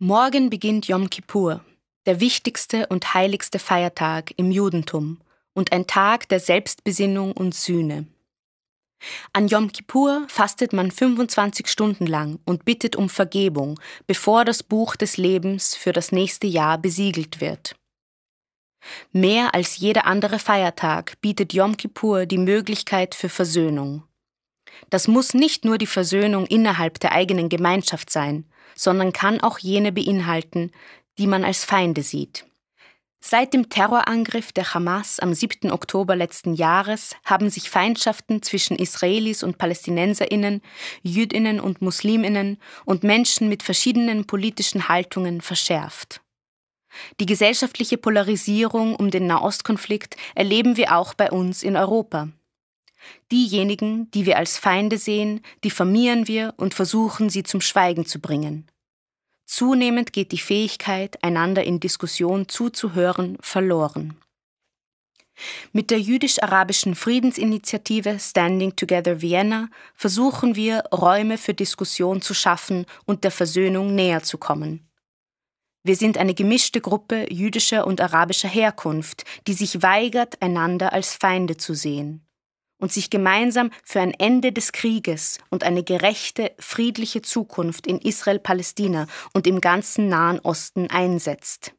Morgen beginnt Yom Kippur, der wichtigste und heiligste Feiertag im Judentum und ein Tag der Selbstbesinnung und Sühne. An Yom Kippur fastet man 25 Stunden lang und bittet um Vergebung, bevor das Buch des Lebens für das nächste Jahr besiegelt wird. Mehr als jeder andere Feiertag bietet Yom Kippur die Möglichkeit für Versöhnung. Das muss nicht nur die Versöhnung innerhalb der eigenen Gemeinschaft sein, sondern kann auch jene beinhalten, die man als Feinde sieht. Seit dem Terrorangriff der Hamas am 7. Oktober letzten Jahres haben sich Feindschaften zwischen Israelis und Palästinenserinnen, Jüdinnen und Musliminnen und Menschen mit verschiedenen politischen Haltungen verschärft. Die gesellschaftliche Polarisierung um den Nahostkonflikt erleben wir auch bei uns in Europa. Diejenigen, die wir als Feinde sehen, diffamieren wir und versuchen, sie zum Schweigen zu bringen. Zunehmend geht die Fähigkeit, einander in Diskussion zuzuhören, verloren. Mit der jüdisch-arabischen Friedensinitiative Standing Together Vienna versuchen wir, Räume für Diskussion zu schaffen und der Versöhnung näher zu kommen. Wir sind eine gemischte Gruppe jüdischer und arabischer Herkunft, die sich weigert, einander als Feinde zu sehen und sich gemeinsam für ein Ende des Krieges und eine gerechte, friedliche Zukunft in Israel-Palästina und im ganzen Nahen Osten einsetzt.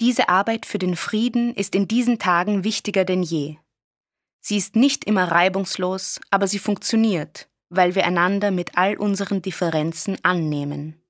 Diese Arbeit für den Frieden ist in diesen Tagen wichtiger denn je. Sie ist nicht immer reibungslos, aber sie funktioniert, weil wir einander mit all unseren Differenzen annehmen.